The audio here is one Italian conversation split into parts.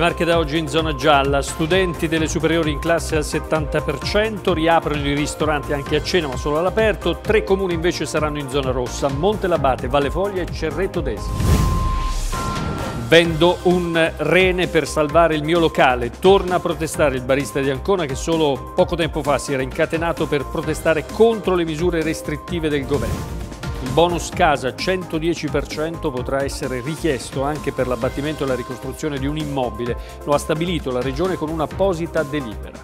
Le Marche da oggi in zona gialla, studenti delle superiori in classe al 70%, riaprono i ristoranti anche a cena ma solo all'aperto, tre comuni invece saranno in zona rossa, Montelabate, Vallefoglia e Cerreto d'Esi. Vendo un rene per salvare il mio locale. Torna a protestare il barista di Ancona che solo poco tempo fa si era incatenato per protestare contro le misure restrittive del governo bonus casa 110% potrà essere richiesto anche per l'abbattimento e la ricostruzione di un immobile. Lo ha stabilito la Regione con un'apposita delibera.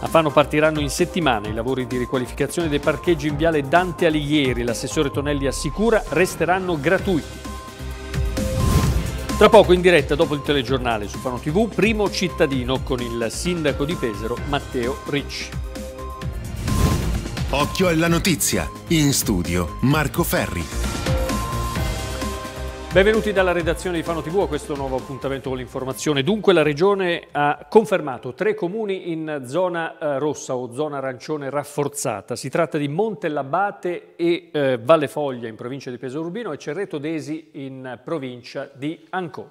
A Fano partiranno in settimana i lavori di riqualificazione dei parcheggi in viale Dante Alighieri. L'assessore Tonelli assicura resteranno gratuiti. Tra poco in diretta dopo il telegiornale su Fano TV, primo cittadino con il sindaco di Pesaro Matteo Ricci. Occhio alla notizia. In studio Marco Ferri. Benvenuti dalla redazione di Fano TV a questo nuovo appuntamento con l'informazione. Dunque la Regione ha confermato tre comuni in zona eh, rossa o zona arancione rafforzata. Si tratta di Montellabate e eh, Valle Foglia in provincia di Peso Urbino e Cerreto d'Esi in provincia di Ancona.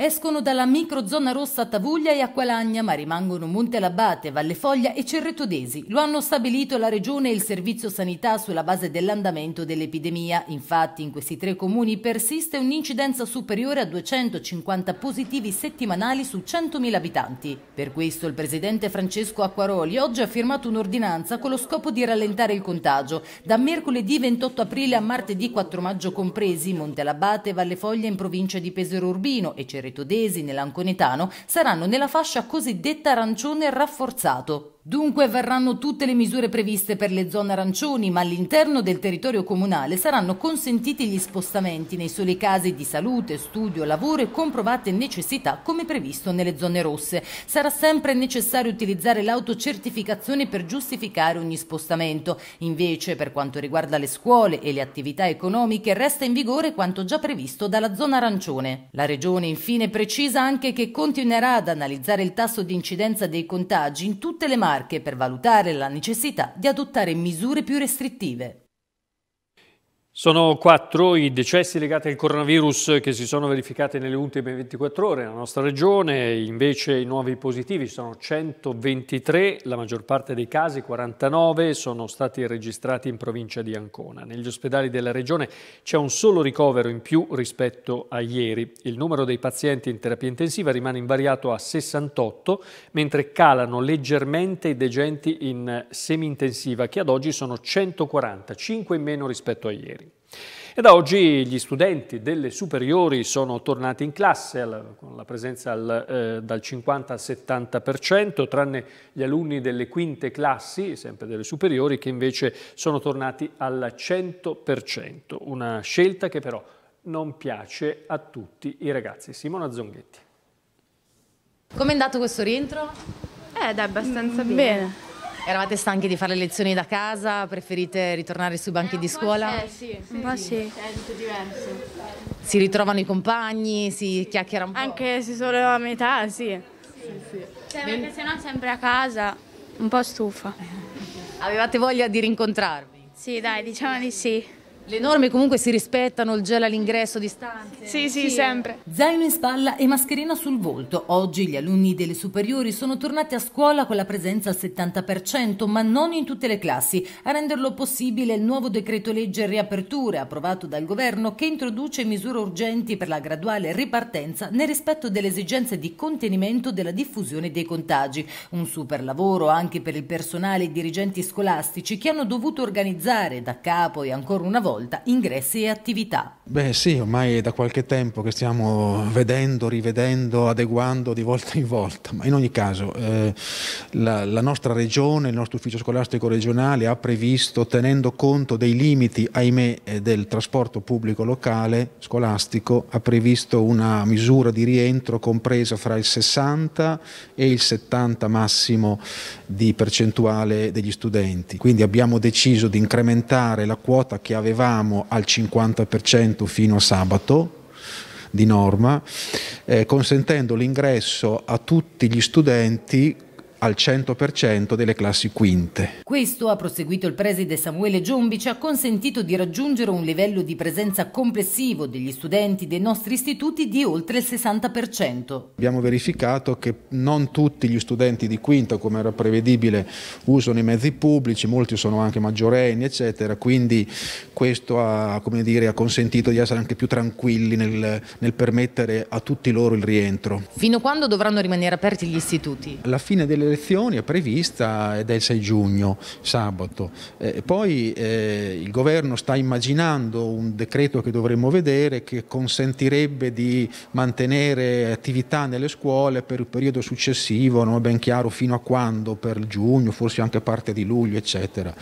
Escono dalla microzona rossa a Tavuglia e Acqualagna, ma rimangono Monte Montelabate, Vallefoglia e Cerretodesi. Lo hanno stabilito la Regione e il Servizio Sanità sulla base dell'andamento dell'epidemia. Infatti, in questi tre comuni persiste un'incidenza superiore a 250 positivi settimanali su 100.000 abitanti. Per questo il presidente Francesco Acquaroli oggi ha firmato un'ordinanza con lo scopo di rallentare il contagio. Da mercoledì 28 aprile a martedì 4 maggio compresi, Monte Montelabate, Vallefoglia in provincia di Pesero Urbino e Cerretodesi nel Tredesi, nell'Anconetano saranno nella fascia cosiddetta arancione rafforzato. Dunque verranno tutte le misure previste per le zone arancioni, ma all'interno del territorio comunale saranno consentiti gli spostamenti nei soli casi di salute, studio, lavoro e comprovate necessità come previsto nelle zone rosse. Sarà sempre necessario utilizzare l'autocertificazione per giustificare ogni spostamento. Invece, per quanto riguarda le scuole e le attività economiche, resta in vigore quanto già previsto dalla zona arancione. La Regione infine precisa anche che continuerà ad analizzare il tasso di incidenza dei contagi in tutte le mare Marche per valutare la necessità di adottare misure più restrittive. Sono quattro i decessi legati al coronavirus che si sono verificati nelle ultime 24 ore nella nostra regione, invece i nuovi positivi sono 123, la maggior parte dei casi, 49, sono stati registrati in provincia di Ancona. Negli ospedali della regione c'è un solo ricovero in più rispetto a ieri. Il numero dei pazienti in terapia intensiva rimane invariato a 68, mentre calano leggermente i degenti in semi-intensiva, che ad oggi sono 140, 5 in meno rispetto a ieri. E da oggi gli studenti delle superiori sono tornati in classe con la presenza al, eh, dal 50 al 70%, tranne gli alunni delle quinte classi, sempre delle superiori, che invece sono tornati al 100%, una scelta che però non piace a tutti i ragazzi. Simona Zonghetti. Come è andato questo rientro? Eh, dai, abbastanza mm, bene. bene. Eravate stanchi di fare le lezioni da casa? Preferite ritornare sui banchi eh, di scuola? Eh, sì, sì, un po' sì. È tutto diverso. Si ritrovano i compagni, si chiacchiera un po'? Anche se solo a metà, sì. sì, sì. Cioè, perché sennò sempre a casa, un po' stufa. Avevate voglia di rincontrarvi? Sì, dai, diciamo di sì. Le norme comunque si rispettano, il gel all'ingresso, distanze? Sì, sì, sì, sempre. Zaino in spalla e mascherina sul volto. Oggi gli alunni delle superiori sono tornati a scuola con la presenza al 70%, ma non in tutte le classi. A renderlo possibile il nuovo decreto legge riaperture approvato dal governo che introduce misure urgenti per la graduale ripartenza nel rispetto delle esigenze di contenimento della diffusione dei contagi. Un super lavoro anche per il personale e i dirigenti scolastici che hanno dovuto organizzare da capo e ancora una volta raccolta, ingressi e attività. Beh sì, ormai è da qualche tempo che stiamo vedendo, rivedendo, adeguando di volta in volta, ma in ogni caso eh, la, la, nostra regione, il nostro ufficio scolastico regionale ha previsto, tenendo conto dei limiti, ahimè, eh, del trasporto pubblico locale scolastico, ha previsto una misura di rientro compresa fra il 60 e il 70 massimo di percentuale degli studenti. Quindi abbiamo deciso di incrementare la quota che avevamo siamo al 50% fino a sabato di norma, eh, consentendo l'ingresso a tutti gli studenti al 100% delle classi quinte. Questo, ha proseguito il preside Samuele Giombi, ci ha consentito di raggiungere un livello di presenza complessivo degli studenti dei nostri istituti di oltre il 60%. Abbiamo verificato che non tutti gli studenti di quinta, come era prevedibile, usano i mezzi pubblici, molti sono anche maggiorenni, eccetera, quindi questo ha, dire, ha consentito di essere anche più tranquilli nel, nel permettere a tutti loro il rientro. Fino a quando dovranno rimanere aperti gli istituti? Alla fine delle elezioni è prevista ed è il 6 giugno, sabato. Eh, poi eh, il governo sta immaginando un decreto che dovremmo vedere che consentirebbe di mantenere attività nelle scuole per il periodo successivo, non è ben chiaro fino a quando, per giugno, forse anche parte di luglio, eccetera.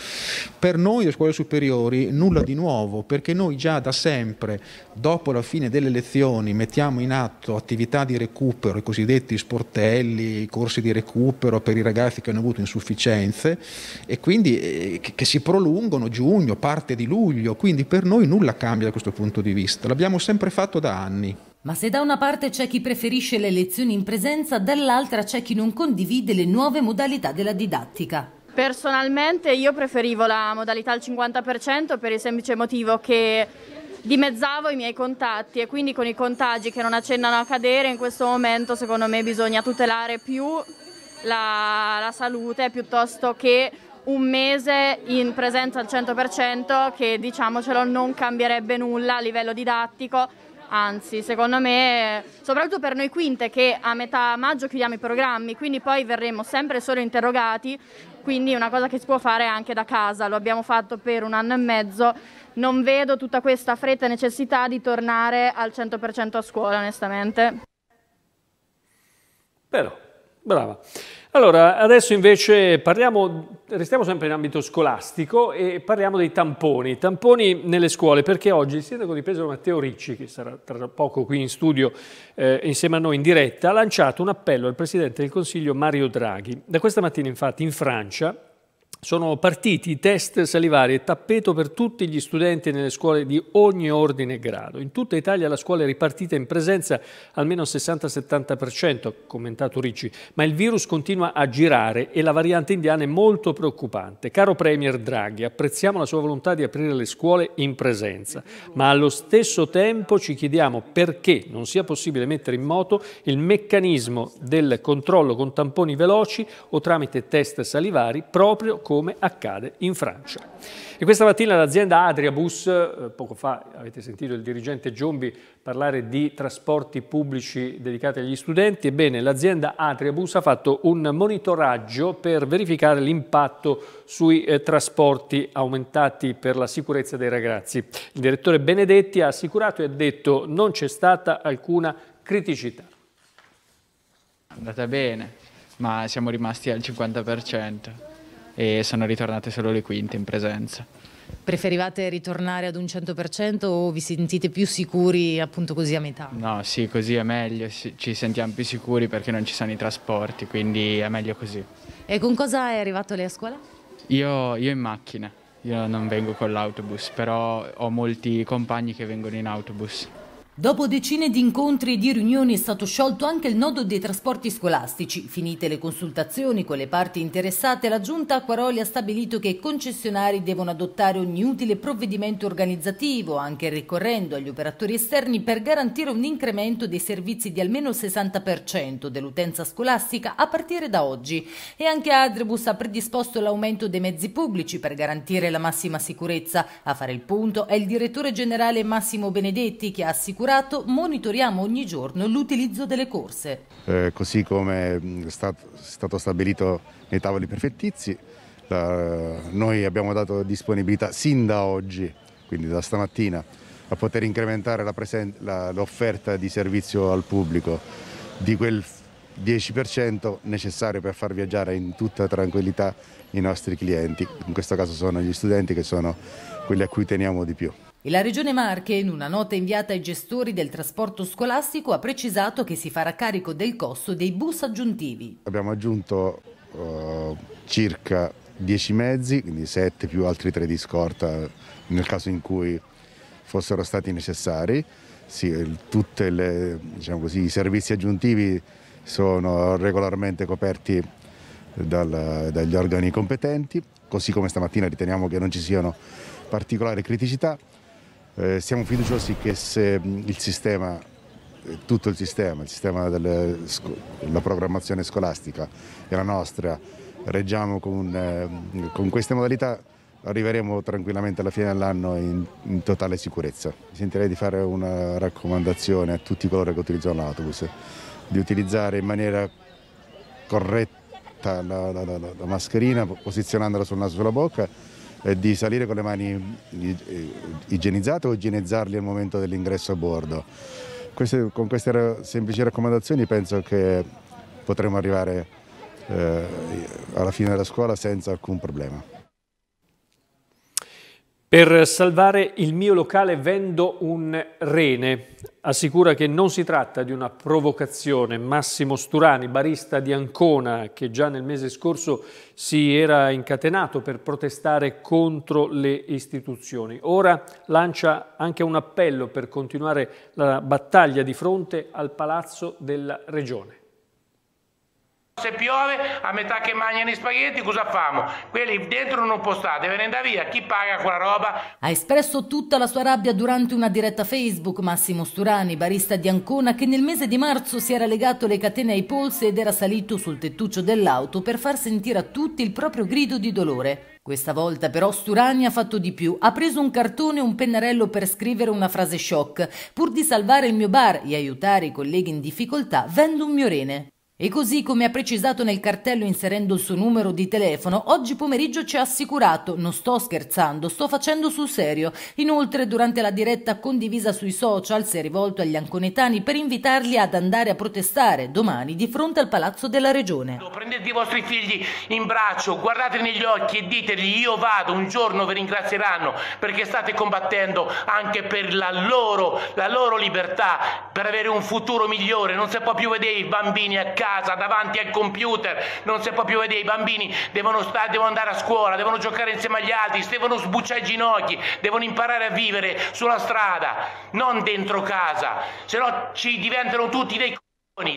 Per noi le scuole superiori nulla di nuovo, perché noi già da sempre, dopo la fine delle elezioni, mettiamo in atto attività di recupero, i cosiddetti sportelli, i corsi di recupero, euro per i ragazzi che hanno avuto insufficienze e quindi eh, che si prolungano giugno, parte di luglio, quindi per noi nulla cambia da questo punto di vista, l'abbiamo sempre fatto da anni. Ma se da una parte c'è chi preferisce le lezioni in presenza, dall'altra c'è chi non condivide le nuove modalità della didattica. Personalmente io preferivo la modalità al 50% per il semplice motivo che dimezzavo i miei contatti e quindi con i contagi che non accennano a cadere in questo momento secondo me bisogna tutelare più la, la salute piuttosto che un mese in presenza al 100% che diciamocelo non cambierebbe nulla a livello didattico, anzi secondo me soprattutto per noi quinte che a metà maggio chiudiamo i programmi quindi poi verremo sempre solo interrogati quindi una cosa che si può fare anche da casa lo abbiamo fatto per un anno e mezzo non vedo tutta questa fretta e necessità di tornare al 100% a scuola onestamente però brava allora, adesso invece parliamo, restiamo sempre in ambito scolastico e parliamo dei tamponi. Tamponi nelle scuole, perché oggi il sindaco di Pesaro Matteo Ricci, che sarà tra poco qui in studio eh, insieme a noi in diretta, ha lanciato un appello al Presidente del Consiglio Mario Draghi. Da questa mattina infatti in Francia sono partiti i test salivari e tappeto per tutti gli studenti nelle scuole di ogni ordine e grado. In tutta Italia la scuola è ripartita in presenza almeno 60-70%, ha commentato Ricci, ma il virus continua a girare e la variante indiana è molto preoccupante. Caro Premier Draghi, apprezziamo la sua volontà di aprire le scuole in presenza, ma allo stesso tempo ci chiediamo perché non sia possibile mettere in moto il meccanismo del controllo con tamponi veloci o tramite test salivari proprio come accade in Francia. E questa mattina l'azienda Adriabus, eh, poco fa avete sentito il dirigente Giombi parlare di trasporti pubblici dedicati agli studenti, ebbene l'azienda Adriabus ha fatto un monitoraggio per verificare l'impatto sui eh, trasporti aumentati per la sicurezza dei ragazzi. Il direttore Benedetti ha assicurato e ha detto non c'è stata alcuna criticità. È andata bene, ma siamo rimasti al 50% e sono ritornate solo le quinte in presenza. Preferivate ritornare ad un 100% o vi sentite più sicuri appunto così a metà? No, sì, così è meglio, ci sentiamo più sicuri perché non ci sono i trasporti, quindi è meglio così. E con cosa è arrivato lei a scuola? Io, io in macchina, io non vengo con l'autobus, però ho molti compagni che vengono in autobus. Dopo decine di incontri e di riunioni è stato sciolto anche il nodo dei trasporti scolastici. Finite le consultazioni con le parti interessate, la Giunta Acquaroli ha stabilito che i concessionari devono adottare ogni utile provvedimento organizzativo, anche ricorrendo agli operatori esterni, per garantire un incremento dei servizi di almeno il 60% dell'utenza scolastica a partire da oggi. E anche Adrebus ha predisposto l'aumento dei mezzi pubblici per garantire la massima sicurezza. A fare il punto è il direttore generale Massimo Benedetti che ha assicurato assicurato monitoriamo ogni giorno l'utilizzo delle corse. Eh, così come è stato stabilito nei tavoli prefettizi, la, noi abbiamo dato disponibilità sin da oggi, quindi da stamattina, a poter incrementare l'offerta di servizio al pubblico di quel 10% necessario per far viaggiare in tutta tranquillità i nostri clienti, in questo caso sono gli studenti che sono quelli a cui teniamo di più e la Regione Marche, in una nota inviata ai gestori del trasporto scolastico, ha precisato che si farà carico del costo dei bus aggiuntivi. Abbiamo aggiunto uh, circa 10 mezzi, quindi 7 più altri 3 di scorta nel caso in cui fossero stati necessari. Sì, tutti diciamo i servizi aggiuntivi sono regolarmente coperti dal, dagli organi competenti, così come stamattina riteniamo che non ci siano particolari criticità. Eh, siamo fiduciosi che se mm, il sistema, eh, tutto il sistema, il sistema della programmazione scolastica e la nostra, reggiamo con, eh, con queste modalità, arriveremo tranquillamente alla fine dell'anno in, in, totale sicurezza. Mi Sentirei di fare una raccomandazione a tutti coloro che utilizzano l'autobus, di utilizzare in maniera corretta la, la, la, la mascherina posizionandola sul naso e sulla bocca eh, di salire con le mani eh, igienizzate o igienizzarli al momento dell'ingresso a bordo. Queste, con queste semplici raccomandazioni penso che potremo arrivare eh, alla fine della scuola senza alcun problema. Per salvare il mio locale vendo un rene. Assicura che non si tratta di una provocazione. Massimo Sturani, barista di Ancona, che già nel mese scorso si era incatenato per protestare contro le istituzioni, ora lancia anche un appello per continuare la battaglia di fronte al Palazzo della Regione. Se piove, a metà che mangiano i spaghetti, cosa famo? Quelli dentro non può stare, deve andare via, chi paga quella roba? Ha espresso tutta la sua rabbia durante una diretta Facebook Massimo Sturani, barista di Ancona, che nel mese di marzo si era legato le catene ai polsi ed era salito sul tettuccio dell'auto per far sentire a tutti il proprio grido di dolore. Questa volta però Sturani ha fatto di più. Ha preso un cartone e un pennarello per scrivere una frase shock. Pur di salvare il mio bar e aiutare i colleghi in difficoltà, vendo un mio rene. E così, come ha precisato nel cartello inserendo il suo numero di telefono, oggi pomeriggio ci ha assicurato non sto scherzando, sto facendo sul serio. Inoltre, durante la diretta condivisa sui social, si è rivolto agli anconetani per invitarli ad andare a protestare domani di fronte al Palazzo della Regione. Prendete i vostri figli in braccio, guardateli negli occhi e ditegli io vado, un giorno vi ringrazieranno perché state combattendo anche per la loro, la loro libertà, per avere un futuro migliore. Non si può più vedere i bambini a casa casa, davanti al computer, non si può più vedere, i bambini devono, stare, devono andare a scuola, devono giocare insieme agli altri, devono sbucciare i ginocchi, devono imparare a vivere sulla strada, non dentro casa, se no ci diventano tutti dei...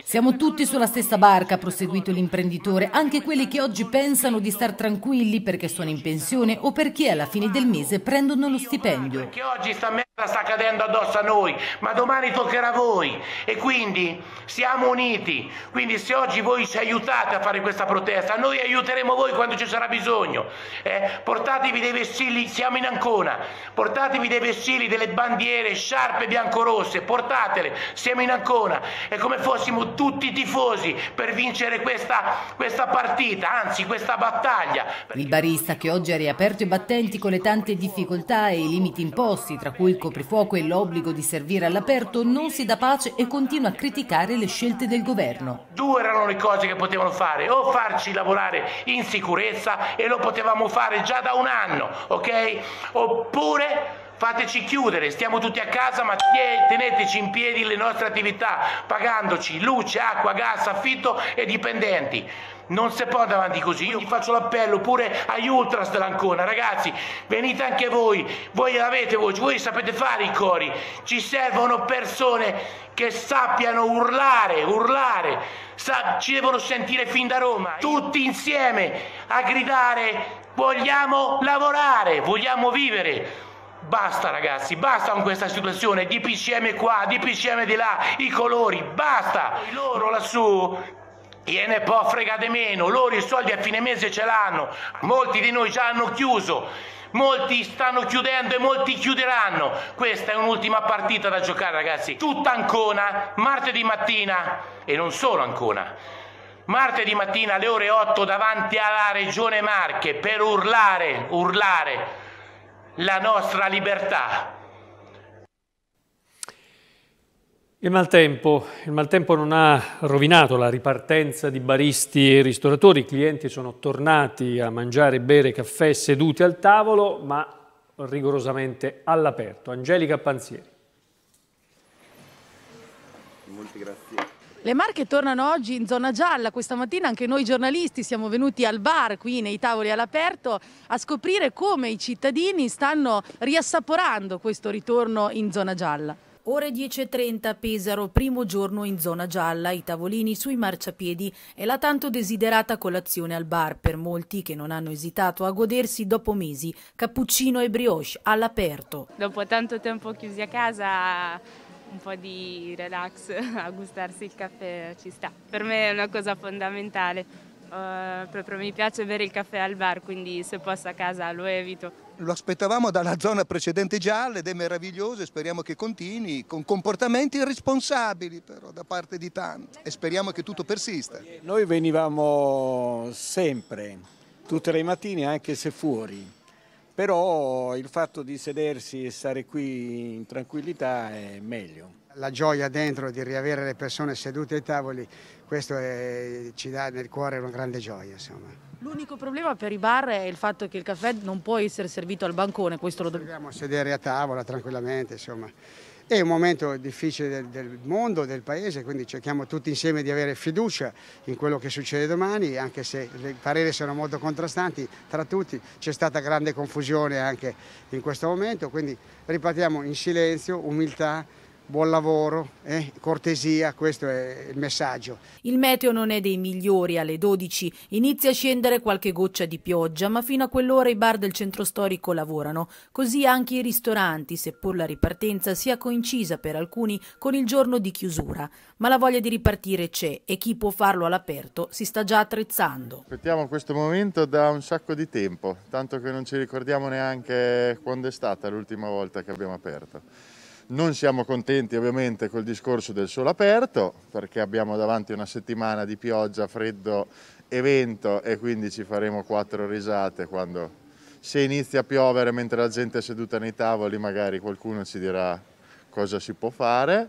Siamo tutti sulla stessa barca, ha proseguito l'imprenditore, anche quelli che oggi pensano di star tranquilli perché sono in pensione o perché alla fine del mese prendono lo stipendio. Perché oggi sta merda sta cadendo addosso a noi, ma domani toccherà a voi e quindi siamo uniti. Quindi se oggi voi ci aiutate a fare questa protesta, noi aiuteremo voi quando ci sarà bisogno. Eh? Portatevi dei vessilli, siamo in Ancona, portatevi dei vessilli, delle bandiere, sciarpe biancorosse, portatele, siamo in Ancona. È come fosse massimo tutti i tifosi per vincere questa, questa partita, anzi questa battaglia. Il barista che oggi ha riaperto i battenti con le tante difficoltà e i limiti imposti, tra cui il coprifuoco e l'obbligo di servire all'aperto, non si dà pace e continua a criticare le scelte del governo. Due erano le cose che potevano fare, o farci lavorare in sicurezza e lo potevamo fare già da un anno, ok? Oppure fateci chiudere, stiamo tutti a casa ma teneteci in piedi le nostre attività pagandoci luce, acqua, gas, affitto e dipendenti. Non si può andare avanti così, io vi faccio l'appello pure agli ultras dell'Ancona, ragazzi, venite anche voi, voi avete voce, voi sapete fare i cori, ci servono persone che sappiano urlare, urlare, Sa ci devono sentire fin da Roma, tutti insieme a gridare vogliamo lavorare, vogliamo vivere. Basta ragazzi, basta con questa situazione, DPCM qua, DPCM di là, i colori, basta! Loro lassù gliene può fregate meno, loro i soldi a fine mese ce l'hanno, molti di noi già hanno chiuso, molti stanno chiudendo e molti chiuderanno. Questa è un'ultima partita da giocare ragazzi, tutta Ancona, martedì mattina e non solo Ancona. Martedì mattina alle ore 8 davanti alla Regione Marche per urlare, urlare la nostra libertà. Il maltempo. il maltempo, non ha rovinato la ripartenza di baristi e ristoratori, i clienti sono tornati a mangiare, bere caffè seduti al tavolo, ma rigorosamente all'aperto. Angelica Panzieri. Le Marche tornano oggi in zona gialla, questa mattina anche noi giornalisti siamo venuti al bar qui nei tavoli all'aperto a scoprire come i cittadini stanno riassaporando questo ritorno in zona gialla. Ore 10.30 Pesaro, primo giorno in zona gialla, i tavolini sui marciapiedi e la tanto desiderata colazione al bar per molti che non hanno esitato a godersi dopo mesi cappuccino e brioche all'aperto. Dopo tanto tempo chiusi a casa un po' di relax, a gustarsi il caffè ci sta. Per me è una cosa fondamentale. Uh, proprio mi piace bere il caffè al bar, quindi se posso a casa lo evito. Lo aspettavamo dalla zona precedente gialla ed è meraviglioso e speriamo che continui con comportamenti irresponsabili però da parte di tanti e speriamo che tutto persista. Noi venivamo sempre, tutte le mattine anche se fuori però il fatto di sedersi e stare qui in tranquillità è meglio. La gioia dentro di riavere le persone sedute ai tavoli, questo è, ci dà nel cuore una grande gioia. Insomma. L'unico problema per i bar è il fatto che il caffè non può essere servito al bancone, questo lo dobbiamo... sedere a tavola tranquillamente, insomma. È un momento difficile del, del, mondo, del paese, quindi cerchiamo tutti insieme di avere fiducia in quello che succede domani, anche se i pareri sono molto contrastanti tra tutti, c'è stata grande confusione anche in questo momento, quindi ripartiamo in silenzio, umiltà, buon lavoro, eh? cortesia, questo è il messaggio. Il meteo non è dei migliori, alle 12 inizia a scendere qualche goccia di pioggia, ma fino a quell'ora i bar del centro storico lavorano, così anche i ristoranti, seppur la ripartenza sia coincisa per alcuni con il giorno di chiusura. Ma la voglia di ripartire c'è e chi può farlo all'aperto si sta già attrezzando. Aspettiamo questo momento da un sacco di tempo, tanto che non ci ricordiamo neanche quando è stata l'ultima volta che abbiamo aperto. Non siamo contenti ovviamente col discorso del sole aperto perché abbiamo davanti una settimana di pioggia, freddo e vento e quindi ci faremo quattro risate quando se inizia a piovere mentre la gente è seduta nei tavoli magari qualcuno ci dirà cosa si può fare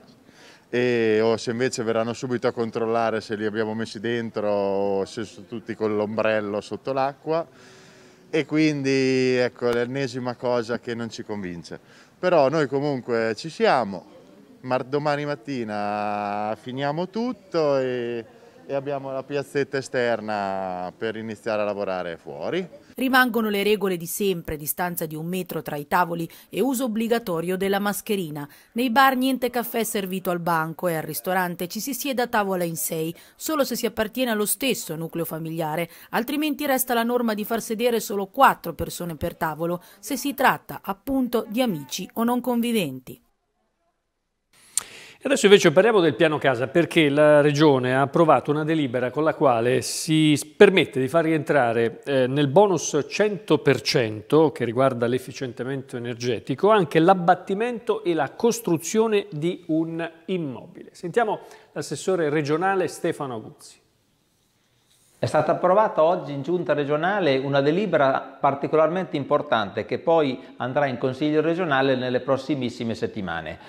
e, o se invece verranno subito a controllare se li abbiamo messi dentro o se sono tutti con l'ombrello sotto l'acqua e quindi ecco l'ennesima cosa che non ci convince però noi comunque ci siamo, domani mattina finiamo tutto e, e abbiamo la piazzetta esterna per iniziare a lavorare fuori. Rimangono le regole di sempre, distanza di un metro tra i tavoli e uso obbligatorio della mascherina. Nei bar niente caffè servito al banco e al ristorante ci si siede a tavola in sei, solo se si appartiene allo stesso nucleo familiare, altrimenti resta la norma di far sedere solo quattro persone per tavolo, se si tratta appunto di amici o non conviventi adesso invece parliamo del piano casa perché la Regione ha approvato una delibera con la quale si permette di far rientrare eh, nel bonus 100% che riguarda l'efficientamento energetico anche l'abbattimento e la costruzione di un immobile. Sentiamo l'assessore regionale Stefano Aguzzi. È stata approvata oggi in giunta regionale una delibera particolarmente importante che poi andrà in consiglio regionale nelle prossimissime settimane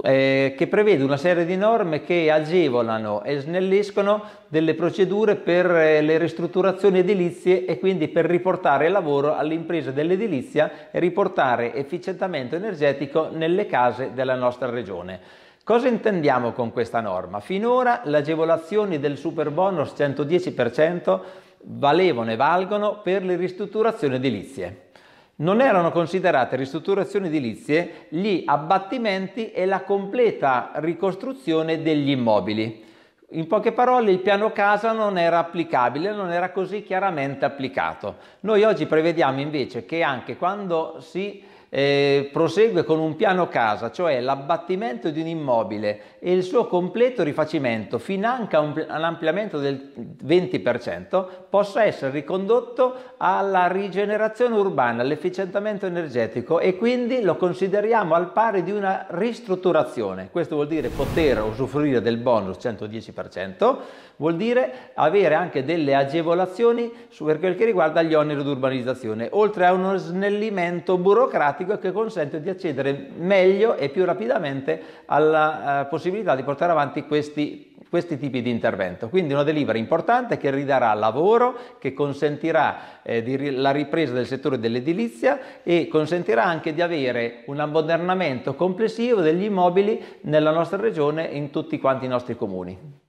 eh, che prevede una serie di norme che agevolano e snelliscono delle procedure per eh, le ristrutturazioni edilizie e quindi per riportare il lavoro all'impresa dell'edilizia e riportare efficientamento energetico nelle case della nostra regione. Cosa intendiamo con questa norma? Finora le agevolazioni del super bonus 110% valevano e valgono per le ristrutturazioni edilizie non erano considerate ristrutturazioni edilizie gli abbattimenti e la completa ricostruzione degli immobili. In poche parole il piano casa non era applicabile, non era così chiaramente applicato. Noi oggi prevediamo invece che anche quando si eh, prosegue con un piano casa, cioè l'abbattimento di un immobile e il suo completo rifacimento fino finanche all'ampliamento del 20%, possa essere ricondotto alla rigenerazione urbana, all'efficientamento energetico e quindi lo consideriamo al pari di una ristrutturazione. Questo vuol dire poter usufruire del bonus 110%, vuol dire avere anche delle agevolazioni per quel che riguarda gli oneri d'urbanizzazione, oltre a uno snellimento burocratico che consente di accedere meglio e più rapidamente alla eh, possibilità di portare avanti questi questi tipi di intervento. Quindi una delibera importante che ridarà lavoro, che consentirà eh, di, la ripresa del settore dell'edilizia e consentirà anche di avere un ammodernamento complessivo degli immobili nella nostra regione e in tutti quanti i nostri comuni.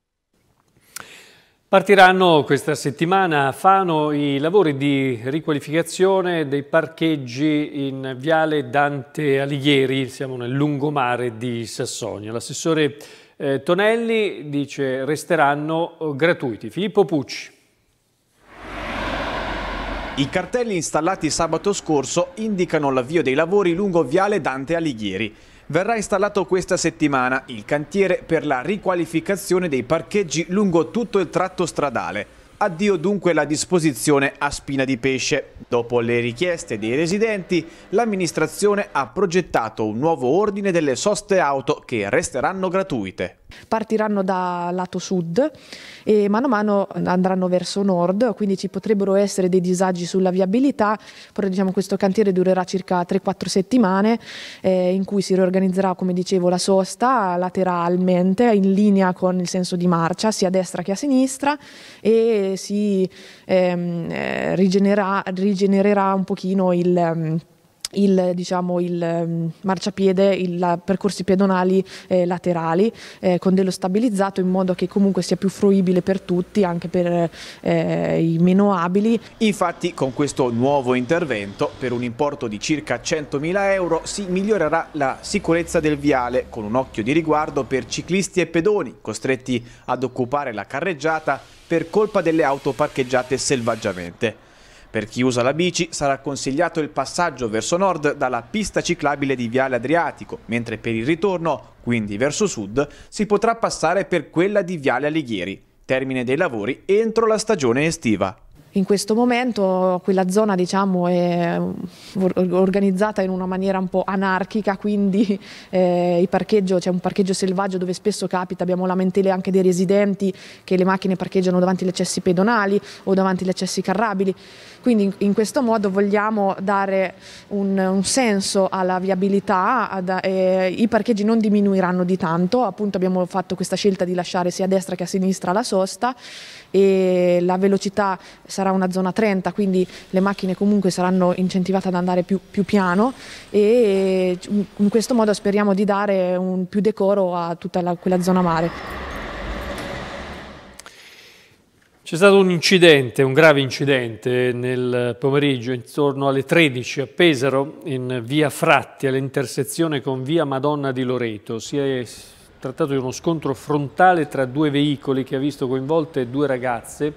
Partiranno questa settimana a Fano i lavori di riqualificazione dei parcheggi in Viale Dante Alighieri, siamo nel lungomare di Sassonia. L'assessore eh, Tonelli dice resteranno eh, gratuiti. Filippo Pucci. I cartelli installati sabato scorso indicano l'avvio dei lavori lungo Viale Dante Alighieri verrà installato questa settimana il cantiere per la riqualificazione dei parcheggi lungo tutto il tratto stradale. Addio dunque la disposizione a spina di pesce. Dopo le richieste dei residenti, l'amministrazione ha progettato un nuovo ordine delle soste auto che resteranno gratuite. Partiranno da lato sud e mano a mano andranno verso nord, quindi ci potrebbero essere dei disagi sulla viabilità, però diciamo questo cantiere durerà circa 3-4 settimane eh, in cui si riorganizzerà, come dicevo, la sosta lateralmente in linea con il senso di marcia, sia a destra che a sinistra e si ehm, eh, rigenererà, rigenererà un pochino il ehm, il, diciamo, il mm, marciapiede, i percorsi pedonali eh, laterali eh, con dello stabilizzato in modo che comunque sia più fruibile per tutti, anche per eh, i meno abili. Infatti con questo nuovo intervento per un importo di circa 100.000 euro si migliorerà la sicurezza del viale con un occhio di riguardo per ciclisti e pedoni costretti ad occupare la carreggiata per colpa delle auto parcheggiate selvaggiamente. Per chi usa la bici sarà consigliato il passaggio verso nord dalla pista ciclabile di Viale Adriatico, mentre per il ritorno, quindi verso sud, si potrà passare per quella di Viale Alighieri. Termine dei lavori entro la stagione estiva. In questo momento quella zona diciamo, è organizzata in una maniera un po' anarchica, quindi eh, c'è cioè un parcheggio selvaggio dove spesso capita, abbiamo lamentele anche dei residenti che le macchine parcheggiano davanti agli accessi pedonali o davanti agli accessi carrabili. Quindi in, in questo modo vogliamo dare un, un senso alla viabilità, ad, eh, i parcheggi non diminuiranno di tanto, appunto abbiamo fatto questa scelta di lasciare sia a destra che a sinistra la sosta e la velocità sarà una zona 30, quindi le macchine comunque saranno incentivate ad andare più, più piano e in questo modo speriamo di dare un più decoro a tutta la, quella zona mare. C'è stato un incidente, un grave incidente nel pomeriggio intorno alle 13 a Pesaro in via Fratti all'intersezione con via Madonna di Loreto. Si è trattato di uno scontro frontale tra due veicoli che ha visto coinvolte due ragazze,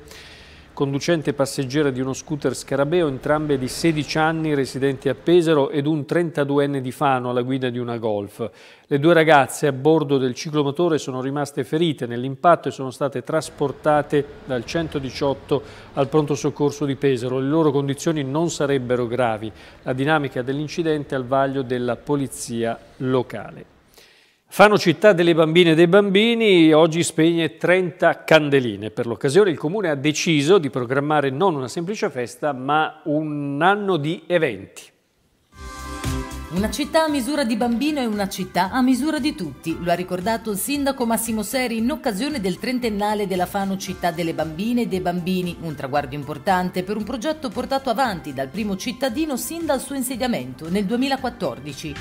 conducente e passeggera di uno scooter scarabeo, entrambe di 16 anni, residenti a Pesaro, ed un 32enne di Fano alla guida di una Golf. Le due ragazze a bordo del ciclomotore sono rimaste ferite nell'impatto e sono state trasportate dal 118 al pronto soccorso di Pesaro. Le loro condizioni non sarebbero gravi. La dinamica dell'incidente è al vaglio della polizia locale. Fano Città delle Bambine e dei Bambini oggi spegne 30 candeline. Per l'occasione il Comune ha deciso di programmare non una semplice festa, ma un anno di eventi. Una città a misura di bambino è una città a misura di tutti, lo ha ricordato il sindaco Massimo Seri in occasione del trentennale della Fano Città delle Bambine e dei Bambini, un traguardo importante per un progetto portato avanti dal primo cittadino sin dal suo insediamento nel 2014.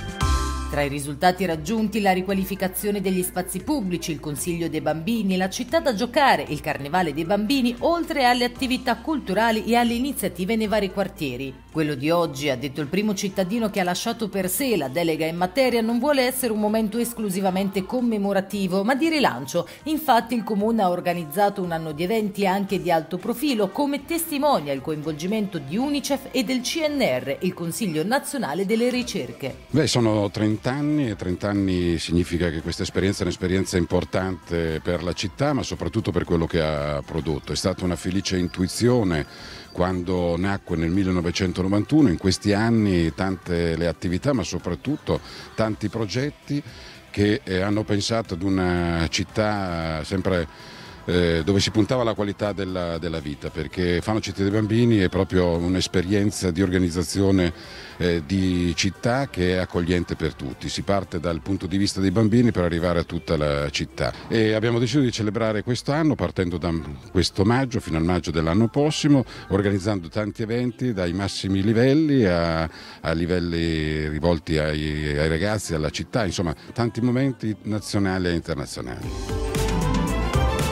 Tra i risultati raggiunti la riqualificazione degli spazi pubblici, il Consiglio dei Bambini, la città da giocare, il Carnevale dei Bambini, oltre alle attività culturali e alle iniziative nei vari quartieri. Quello di oggi, ha detto il primo cittadino che ha lasciato per sé la delega in materia, non vuole essere un momento esclusivamente commemorativo, ma di rilancio. Infatti il Comune ha organizzato un anno di eventi anche di alto profilo, come testimonia il coinvolgimento di UNICEF e del CNR, il Consiglio Nazionale delle Ricerche. Beh, sono 30 30 anni e 30 anni significa che questa esperienza è un'esperienza importante per la città ma soprattutto per quello che ha prodotto. È stata una felice intuizione quando nacque nel 1991, in questi anni tante le attività ma soprattutto tanti progetti che eh, hanno pensato ad una città sempre più eh, dove si puntava alla qualità della, della vita, perché Fano Città dei Bambini è proprio un'esperienza di organizzazione eh, di città che è accogliente per tutti. Si parte dal punto di vista dei bambini per arrivare a tutta la città. E abbiamo deciso di celebrare quest'anno partendo da questo maggio fino al maggio dell'anno prossimo, organizzando tanti eventi dai massimi livelli a, a livelli rivolti ai, ai ragazzi, alla città, insomma tanti momenti nazionali e internazionali.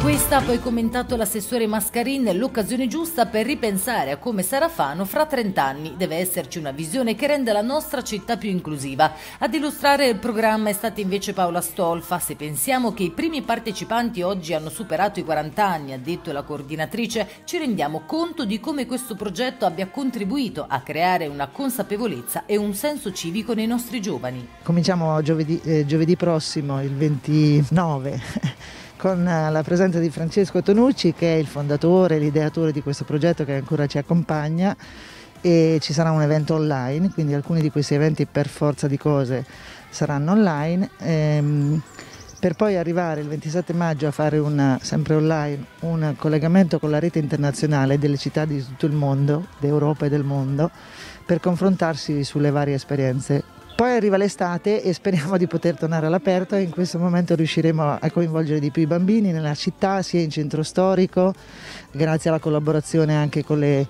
Questa poi commentato l'assessore Mascarin l'occasione giusta per ripensare a come sarà Fano fra 30 anni. Deve esserci una visione che renda la nostra città più inclusiva. Ad illustrare il programma è stata invece Paola Stolfa. Se pensiamo che i primi partecipanti oggi hanno superato i 40 anni, ha detto la coordinatrice, ci rendiamo conto di come questo progetto abbia contribuito a creare una consapevolezza e un senso civico nei nostri giovani. Cominciamo giovedì, eh, giovedì prossimo, il 29 con eh, la presenza di Francesco Tonucci che è il fondatore, l'ideatore di questo progetto che ancora ci accompagna e ci sarà un evento online, quindi alcuni di questi eventi per forza di cose saranno online. Ehm, per poi arrivare il 27 maggio a fare una, sempre online un collegamento con la rete internazionale delle città di tutto il mondo, d'Europa e del mondo, per confrontarsi sulle varie esperienze poi arriva l'estate e speriamo di poter tornare all'aperto e in questo momento riusciremo a coinvolgere di più i bambini nella città, sia in centro storico, grazie alla collaborazione anche con le,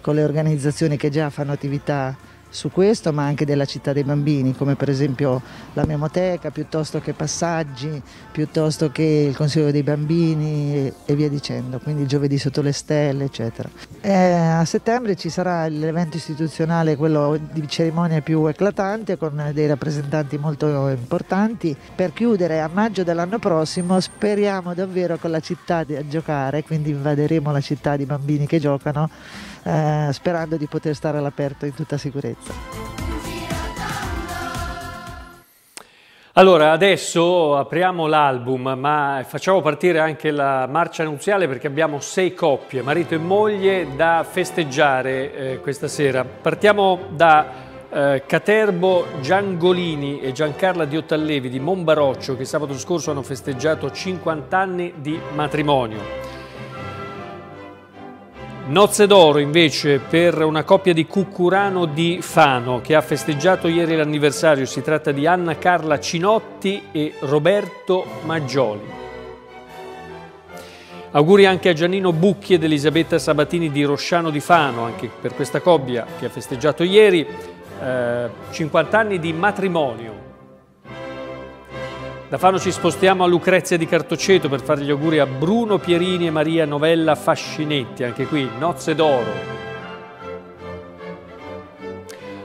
con le organizzazioni che già fanno attività su questo, ma anche della città dei bambini, come per esempio la Miamoteca, piuttosto che Passaggi, piuttosto che il Consiglio dei Bambini e via dicendo, quindi Giovedì sotto le stelle, eccetera. E eh, a settembre ci sarà l'evento istituzionale, quello di cerimonia più eclatante, con dei rappresentanti molto importanti. Per chiudere a maggio dell'anno prossimo speriamo davvero con la città a giocare, quindi invaderemo la città di bambini che giocano eh, sperando di poter stare all'aperto in tutta sicurezza. Allora, adesso apriamo l'album, ma facciamo partire anche la marcia nuziale perché abbiamo sei coppie, marito e moglie, da festeggiare eh, questa sera. Partiamo da eh, Caterbo Giangolini e Giancarla Diottallevi di Monbaroccio che sabato scorso hanno festeggiato 50 anni di matrimonio. Nozze d'oro invece per una coppia di Cucurano di Fano che ha festeggiato ieri l'anniversario. Si tratta di Anna Carla Cinotti e Roberto Maggioli. Auguri anche a Giannino Bucchi ed Elisabetta Sabatini di Rosciano di Fano, anche per questa coppia che ha festeggiato ieri eh, 50 anni di matrimonio. Da Fano ci spostiamo a Lucrezia di Cartoceto per fare gli auguri a Bruno Pierini e Maria Novella Fascinetti, anche qui nozze d'oro.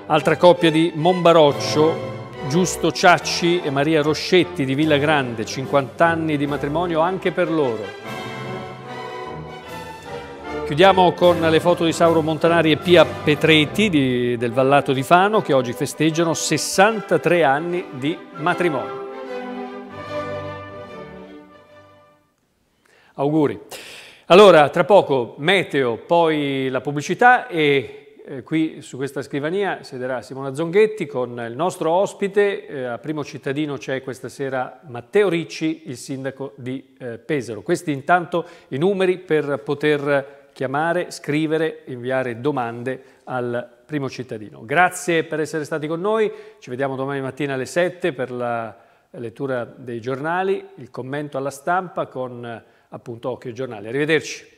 Altra coppia di Monbaroccio, Giusto Ciacci e Maria Roscetti di Villa Grande, 50 anni di matrimonio anche per loro. Chiudiamo con le foto di Sauro Montanari e Pia Petreti di, del Vallato di Fano che oggi festeggiano 63 anni di matrimonio. Auguri. Allora, tra poco meteo, poi la pubblicità e eh, qui su questa scrivania siederà Simona Zonghetti con il nostro ospite. Eh, a Primo Cittadino c'è questa sera Matteo Ricci, il sindaco di eh, Pesaro. Questi intanto i numeri per poter chiamare, scrivere, inviare domande al Primo Cittadino. Grazie per essere stati con noi, ci vediamo domani mattina alle 7 per la lettura dei giornali, il commento alla stampa con appunto Occhio Giornale. Arrivederci.